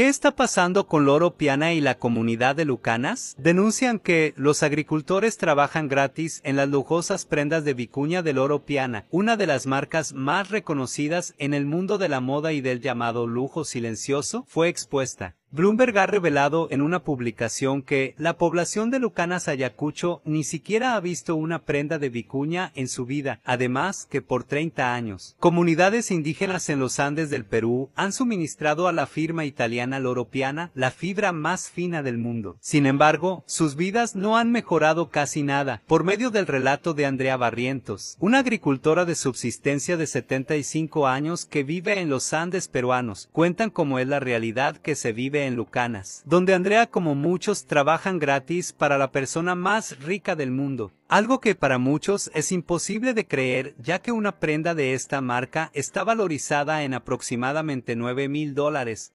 ¿Qué está pasando con Loro Piana y la comunidad de Lucanas? Denuncian que los agricultores trabajan gratis en las lujosas prendas de vicuña de Loro Piana, una de las marcas más reconocidas en el mundo de la moda y del llamado lujo silencioso, fue expuesta. Bloomberg ha revelado en una publicación que la población de Lucanas Ayacucho ni siquiera ha visto una prenda de vicuña en su vida, además que por 30 años. Comunidades indígenas en los Andes del Perú han suministrado a la firma italiana Loropiana la fibra más fina del mundo. Sin embargo, sus vidas no han mejorado casi nada, por medio del relato de Andrea Barrientos, una agricultora de subsistencia de 75 años que vive en los Andes peruanos, cuentan cómo es la realidad que se vive en Lucanas, donde Andrea como muchos trabajan gratis para la persona más rica del mundo, algo que para muchos es imposible de creer ya que una prenda de esta marca está valorizada en aproximadamente 9 mil dólares,